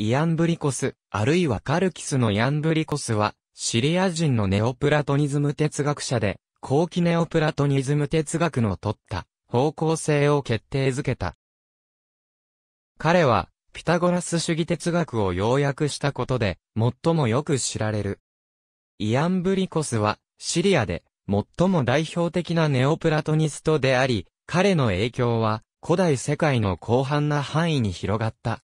イアンブリコス、あるいはカルキスのイアンブリコスは、シリア人のネオプラトニズム哲学者で、後期ネオプラトニズム哲学の取った方向性を決定づけた。彼は、ピタゴラス主義哲学を要約したことで、最もよく知られる。イアンブリコスは、シリアで、最も代表的なネオプラトニストであり、彼の影響は、古代世界の広範な範囲に広がった。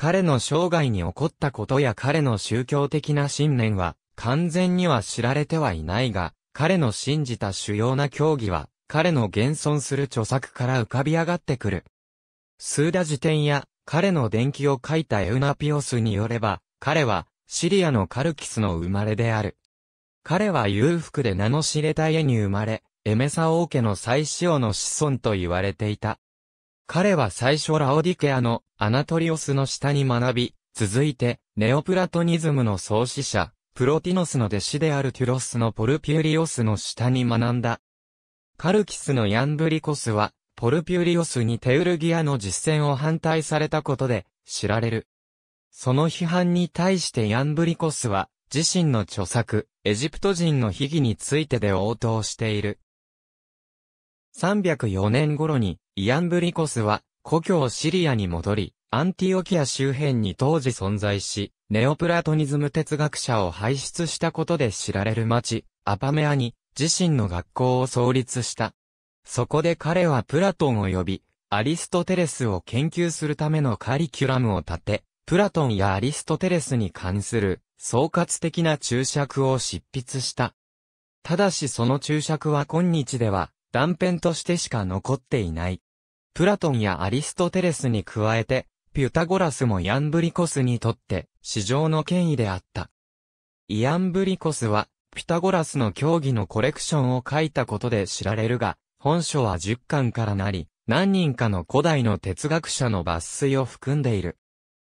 彼の生涯に起こったことや彼の宗教的な信念は、完全には知られてはいないが、彼の信じた主要な教義は、彼の現存する著作から浮かび上がってくる。スーダ辞典や、彼の伝記を書いたエウナピオスによれば、彼は、シリアのカルキスの生まれである。彼は裕福で名の知れた家に生まれ、エメサ王家の最子用の子孫と言われていた。彼は最初ラオディケアのアナトリオスの下に学び、続いて、ネオプラトニズムの創始者、プロティノスの弟子であるテュロスのポルピューリオスの下に学んだ。カルキスのヤンブリコスは、ポルピューリオスにテウルギアの実践を反対されたことで、知られる。その批判に対してヤンブリコスは、自身の著作、エジプト人の秘技についてで応答している。304年頃に、イアンブリコスは、故郷シリアに戻り、アンティオキア周辺に当時存在し、ネオプラトニズム哲学者を輩出したことで知られる町、アパメアに、自身の学校を創立した。そこで彼はプラトンを呼び、アリストテレスを研究するためのカリキュラムを立て、プラトンやアリストテレスに関する総括的な注釈を執筆した。ただしその注釈は今日では断片としてしか残っていない。プラトンやアリストテレスに加えて、ピュタゴラスもヤンブリコスにとって、史上の権威であった。イアンブリコスは、ピタゴラスの競技のコレクションを書いたことで知られるが、本書は10巻からなり、何人かの古代の哲学者の抜粋を含んでいる。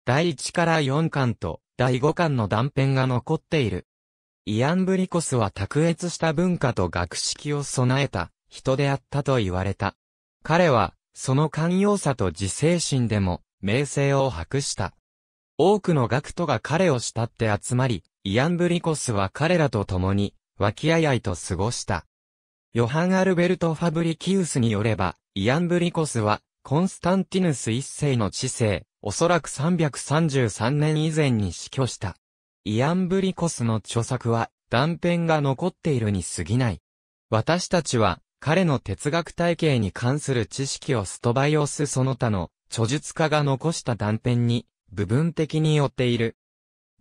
第1から4巻と第5巻の断片が残っている。イアンブリコスは卓越した文化と学識を備えた人であったと言われた。彼は、その寛容さと自制心でも、名声を博した。多くの学徒が彼を慕って集まり、イアンブリコスは彼らと共に、和気あいあいと過ごした。ヨハン・アルベルト・ファブリキウスによれば、イアンブリコスは、コンスタンティヌス一世の治世、おそらく333年以前に死去した。イアンブリコスの著作は断片が残っているに過ぎない。私たちは彼の哲学体系に関する知識をストバイオスその他の著述家が残した断片に部分的によっている。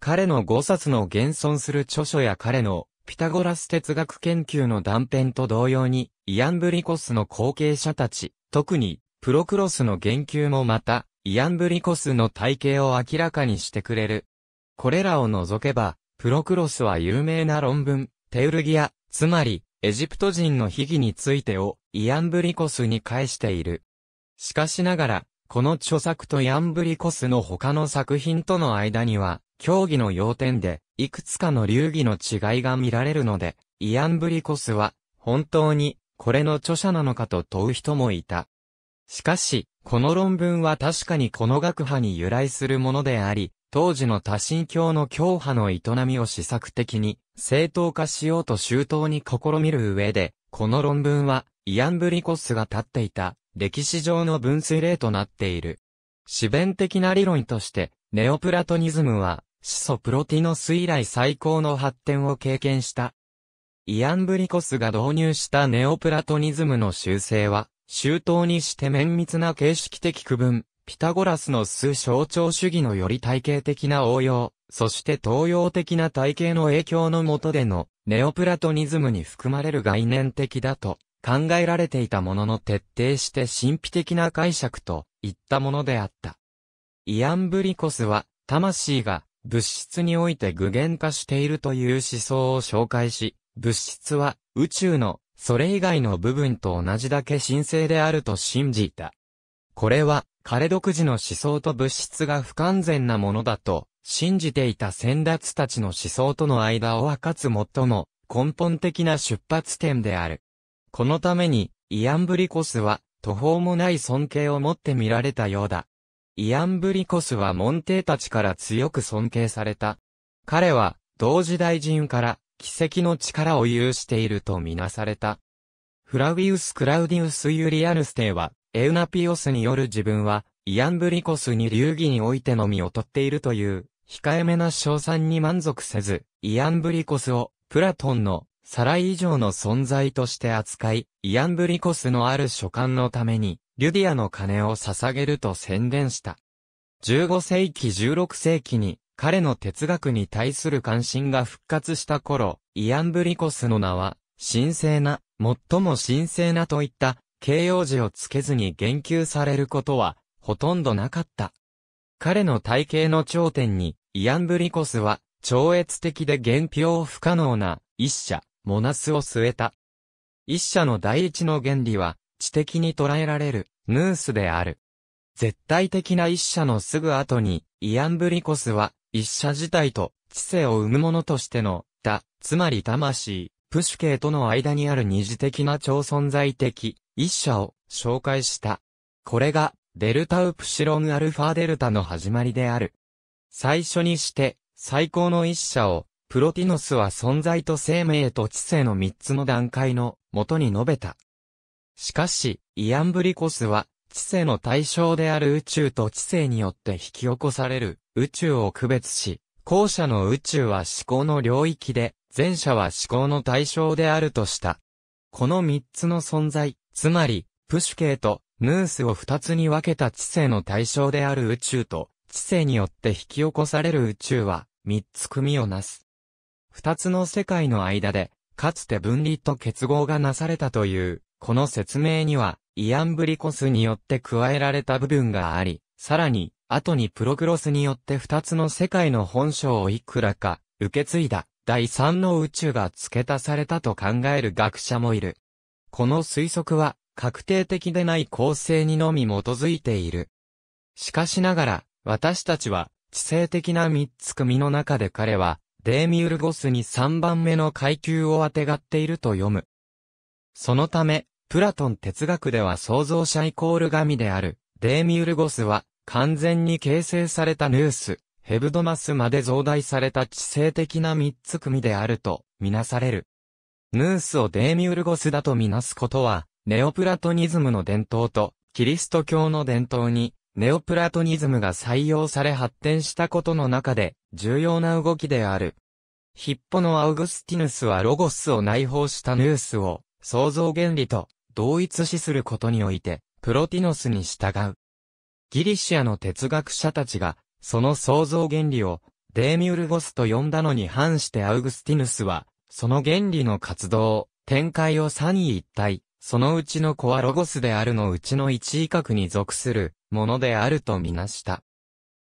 彼の5冊の現存する著書や彼のピタゴラス哲学研究の断片と同様にイアン・ブリコスの後継者たち、特にプロクロスの言及もまたイアン・ブリコスの体系を明らかにしてくれる。これらを除けば、プロクロスは有名な論文、テウルギア、つまり、エジプト人の秘技についてをイアンブリコスに返している。しかしながら、この著作とイアンブリコスの他の作品との間には、競技の要点で、いくつかの流儀の違いが見られるので、イアンブリコスは、本当に、これの著者なのかと問う人もいた。しかし、この論文は確かにこの学派に由来するものであり、当時の多神教の教派の営みを試作的に正当化しようと周到に試みる上で、この論文はイアン・ブリコスが立っていた歴史上の分水例となっている。自弁的な理論として、ネオプラトニズムは、始祖プロティノス以来最高の発展を経験した。イアン・ブリコスが導入したネオプラトニズムの修正は、周到にして綿密な形式的区分、ピタゴラスの数象徴主義のより体系的な応用、そして東洋的な体系の影響のもとでのネオプラトニズムに含まれる概念的だと考えられていたものの徹底して神秘的な解釈といったものであった。イアン・ブリコスは魂が物質において具現化しているという思想を紹介し、物質は宇宙のそれ以外の部分と同じだけ神聖であると信じた。これは、彼独自の思想と物質が不完全なものだと、信じていた先達たちの思想との間を分かつ最も根本的な出発点である。このために、イアン・ブリコスは、途方もない尊敬を持って見られたようだ。イアン・ブリコスは門弟たちから強く尊敬された。彼は、同時大臣から、奇跡の力を有しているとみなされた。フラウィウス・クラウディウス・ユリアヌステイは、エウナピオスによる自分は、イアンブリコスに流儀においてのみ劣っているという、控えめな賞賛に満足せず、イアンブリコスを、プラトンの、サライ以上の存在として扱い、イアンブリコスのある書簡のために、リュディアの鐘を捧げると宣伝した。15世紀16世紀に、彼の哲学に対する関心が復活した頃、イアンブリコスの名は、神聖な、最も神聖なといった形容詞をつけずに言及されることは、ほとんどなかった。彼の体系の頂点に、イアン・ブリコスは、超越的で原表不可能な、一社、モナスを据えた。一社の第一の原理は、知的に捉えられる、ヌースである。絶対的な一社のすぐ後に、イアン・ブリコスは、一社自体と、知性を生むものとしての、だ、つまり魂、プシュケイとの間にある二次的な超存在的、一社を紹介した。これが、デルタウプシロンアルファデルタの始まりである。最初にして、最高の一社を、プロティノスは存在と生命と知性の三つの段階の元に述べた。しかし、イアンブリコスは、知性の対象である宇宙と知性によって引き起こされる宇宙を区別し、後者の宇宙は思考の領域で、前者は思考の対象であるとした。この三つの存在、つまり、プシュケーとヌースを二つに分けた知性の対象である宇宙と、知性によって引き起こされる宇宙は、三つ組をなす。二つの世界の間で、かつて分離と結合がなされたという、この説明には、イアンブリコスによって加えられた部分があり、さらに、後にプロクロスによって二つの世界の本性をいくらか、受け継いだ、第三の宇宙が付け足されたと考える学者もいる。この推測は確定的でない構成にのみ基づいている。しかしながら、私たちは、知性的な三つ組の中で彼は、デーミウルゴスに三番目の階級をあてがっていると読む。そのため、プラトン哲学では創造者イコール神である、デーミウルゴスは、完全に形成されたヌース、ヘブドマスまで増大された知性的な三つ組であると、みなされる。ヌースをデーミュルゴスだとみなすことは、ネオプラトニズムの伝統と、キリスト教の伝統に、ネオプラトニズムが採用され発展したことの中で、重要な動きである。ヒッポのアウグスティヌスはロゴスを内包したヌースを、創造原理と、同一視することにおいて、プロティノスに従う。ギリシアの哲学者たちが、その創造原理を、デーミュルゴスと呼んだのに反してアウグスティヌスは、その原理の活動、展開を三位一体、そのうちの子はロゴスであるのうちの一位角に属するものであるとみなした。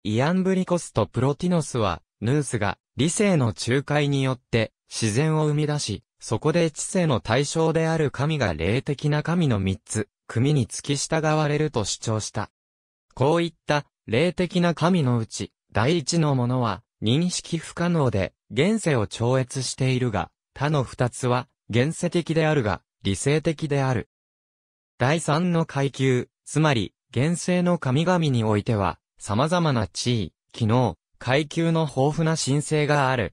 イアンブリコスとプロティノスは、ヌースが理性の仲介によって自然を生み出し、そこで知性の対象である神が霊的な神の三つ、組に付き従われると主張した。こういった霊的な神のうち、第一のものは認識不可能で現世を超越しているが、他の二つは、現世的であるが、理性的である。第三の階級、つまり、現世の神々においては、様々な地位、機能、階級の豊富な神聖がある。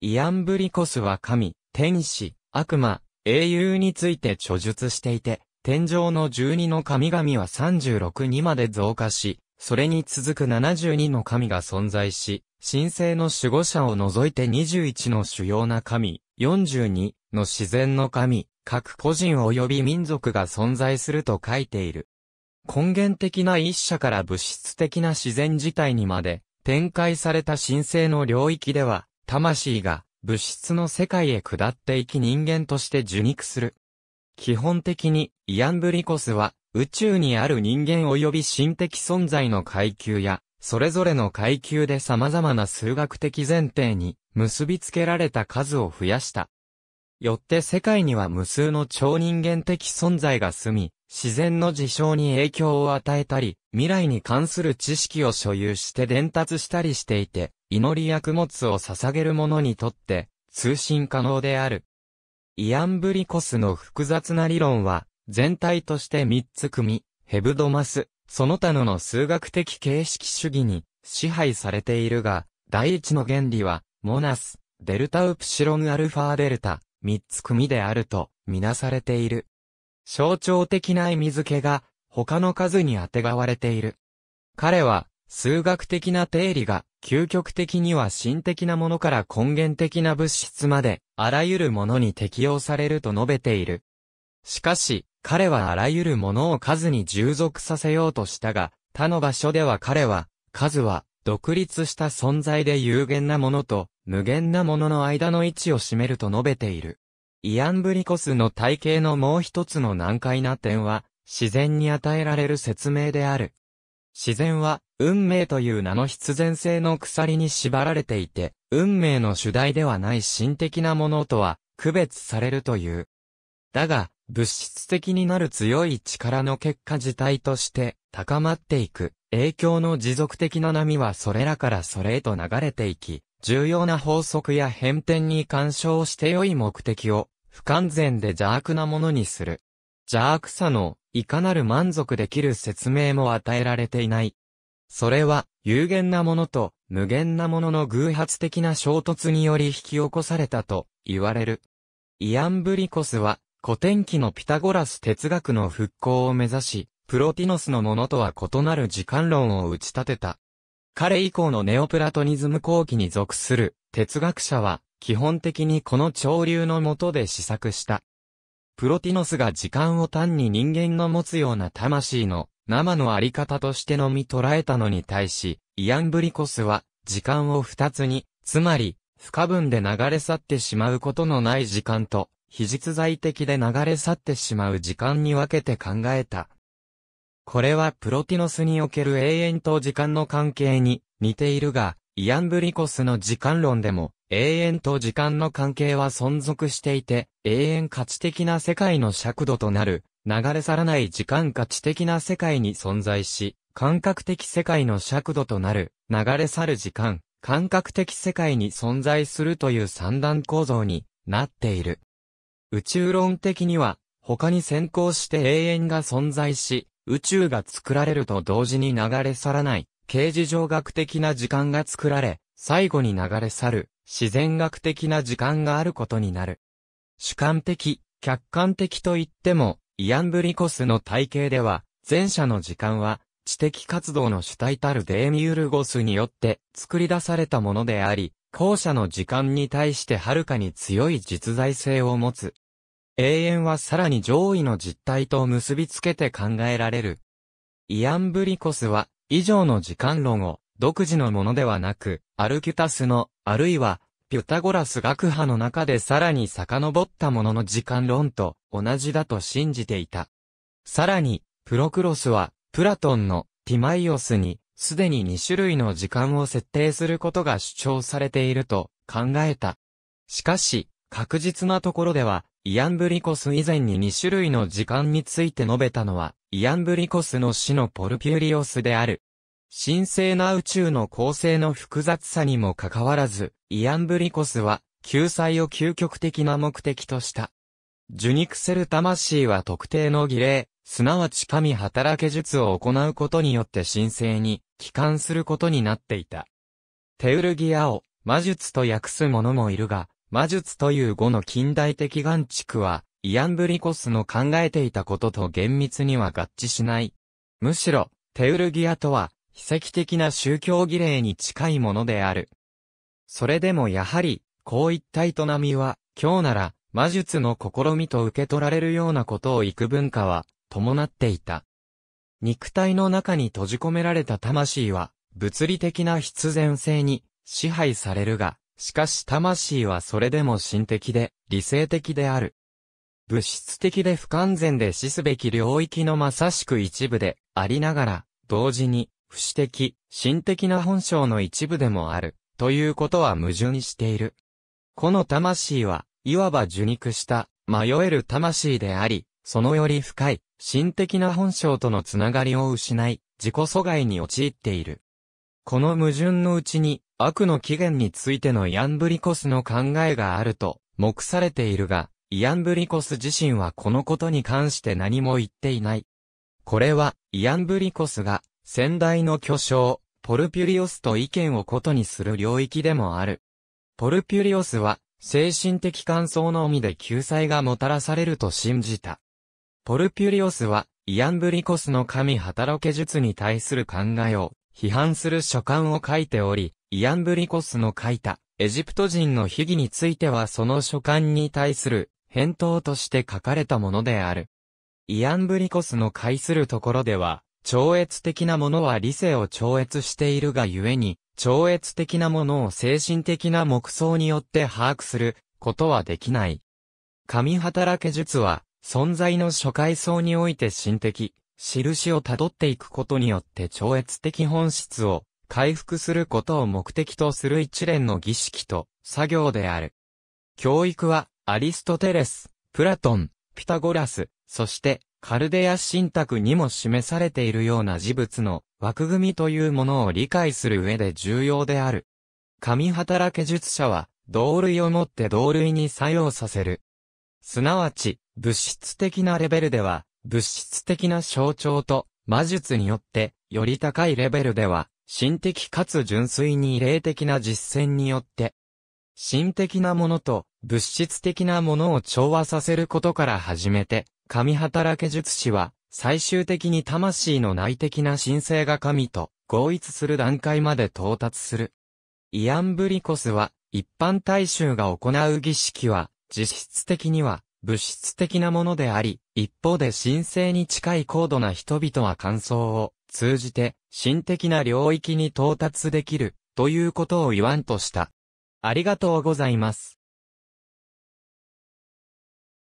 イアンブリコスは神、天使、悪魔、英雄について著述していて、天上の十二の神々は36にまで増加し、それに続く72の神が存在し、神聖の守護者を除いて21の主要な神、42の自然の神、各個人及び民族が存在すると書いている。根源的な一者から物質的な自然自体にまで展開された神聖の領域では、魂が物質の世界へ下っていき人間として受肉する。基本的にイアンブリコスは宇宙にある人間及び心的存在の階級や、それぞれの階級で様々な数学的前提に結びつけられた数を増やした。よって世界には無数の超人間的存在が住み、自然の事象に影響を与えたり、未来に関する知識を所有して伝達したりしていて、祈りや供物を捧げる者にとって、通信可能である。イアン・ブリコスの複雑な理論は、全体として3つ組、ヘブドマス、その他のの数学的形式主義に支配されているが、第一の原理は、モナス、デルタウプシロンアルファデルタ、3つ組であると、みなされている。象徴的な意味付けが、他の数に当てがわれている。彼は、数学的な定理が、究極的には心的なものから根源的な物質まで、あらゆるものに適用されると述べている。しかし、彼はあらゆるものを数に従属させようとしたが、他の場所では彼は、数は、独立した存在で有限なものと、無限なものの間の位置を占めると述べている。イアンブリコスの体系のもう一つの難解な点は、自然に与えられる説明である。自然は、運命という名の必然性の鎖に縛られていて、運命の主題ではない心的なものとは、区別されるという。だが、物質的になる強い力の結果自体として高まっていく影響の持続的な波はそれらからそれへと流れていき、重要な法則や変遷に干渉して良い目的を不完全で邪悪なものにする。邪悪さのいかなる満足できる説明も与えられていない。それは有限なものと無限なものの偶発的な衝突により引き起こされたと言われる。イアン・ブリコスは古典期のピタゴラス哲学の復興を目指し、プロティノスのものとは異なる時間論を打ち立てた。彼以降のネオプラトニズム後期に属する哲学者は、基本的にこの潮流の下で試作した。プロティノスが時間を単に人間の持つような魂の生のあり方としてのみ捉えたのに対し、イアンブリコスは時間を二つに、つまり不可分で流れ去ってしまうことのない時間と非実在的で流れ去ってしまう時間に分けて考えた。これはプロティノスにおける永遠と時間の関係に似ているが、イアンブリコスの時間論でも、永遠と時間の関係は存続していて、永遠価値的な世界の尺度となる、流れ去らない時間価値的な世界に存在し、感覚的世界の尺度となる、流れ去る時間、感覚的世界に存在するという三段構造になっている。宇宙論的には、他に先行して永遠が存在し、宇宙が作られると同時に流れ去らない、形事上学的な時間が作られ、最後に流れ去る、自然学的な時間があることになる。主観的、客観的といっても、イアンブリコスの体系では、前者の時間は、知的活動の主体たるデーミュールゴスによって作り出されたものであり、後者の時間に対してはるかに強い実在性を持つ。永遠はさらに上位の実態と結びつけて考えられる。イアン・ブリコスは、以上の時間論を、独自のものではなく、アルキュタスの、あるいは、ピュタゴラス学派の中でさらに遡ったものの時間論と同じだと信じていた。さらに、プロクロスは、プラトンのティマイオスに、すでに2種類の時間を設定することが主張されていると考えた。しかし、確実なところでは、イアンブリコス以前に2種類の時間について述べたのは、イアンブリコスの死のポルピュリオスである。神聖な宇宙の構成の複雑さにもかかわらず、イアンブリコスは、救済を究極的な目的とした。ジュニクセル魂は特定の儀礼、すなわち神働け術を行うことによって神聖に帰還することになっていた。テウルギアを魔術と訳す者もいるが、魔術という語の近代的眼畜は、イアンブリコスの考えていたことと厳密には合致しない。むしろ、テウルギアとは、非跡的な宗教儀礼に近いものである。それでもやはり、こういった営みは、今日なら、魔術の試みと受け取られるようなことを幾文化は、伴っていた。肉体の中に閉じ込められた魂は、物理的な必然性に、支配されるが、しかし魂はそれでも心的で、理性的である。物質的で不完全で死すべき領域のまさしく一部でありながら、同時に、不死的、心的な本性の一部でもある、ということは矛盾している。この魂は、いわば受肉した、迷える魂であり、そのより深い、心的な本性とのつながりを失い、自己阻害に陥っている。この矛盾のうちに、悪の起源についてのイアンブリコスの考えがあると、目されているが、イアンブリコス自身はこのことに関して何も言っていない。これは、イアンブリコスが、先代の巨匠、ポルピュリオスと意見を異にする領域でもある。ポルピュリオスは、精神的感想のみで救済がもたらされると信じた。ポルピュリオスは、イアンブリコスの神働け術に対する考えを批判する書簡を書いており、イアンブリコスの書いた、エジプト人の秘技についてはその書簡に対する返答として書かれたものである。イアンブリコスの介するところでは、超越的なものは理性を超越しているがゆえに、超越的なものを精神的な目想によって把握することはできない。神働け術は、存在の初階層において心的、印をたどっていくことによって超越的本質を回復することを目的とする一連の儀式と作業である。教育は、アリストテレス、プラトン、ピタゴラス、そして、カルデア神託にも示されているような事物の枠組みというものを理解する上で重要である。神働け術者は、同類をもって同類に作用させる。すなわち、物質的なレベルでは、物質的な象徴と魔術によって、より高いレベルでは、心的かつ純粋に霊的な実践によって、心的なものと物質的なものを調和させることから始めて、神働け術師は、最終的に魂の内的な神聖が神と合一する段階まで到達する。イアンブリコスは、一般大衆が行う儀式は、実質的には、物質的なものであり、一方で神聖に近い高度な人々は感想を通じて、神的な領域に到達できる、ということを言わんとした。ありがとうございます。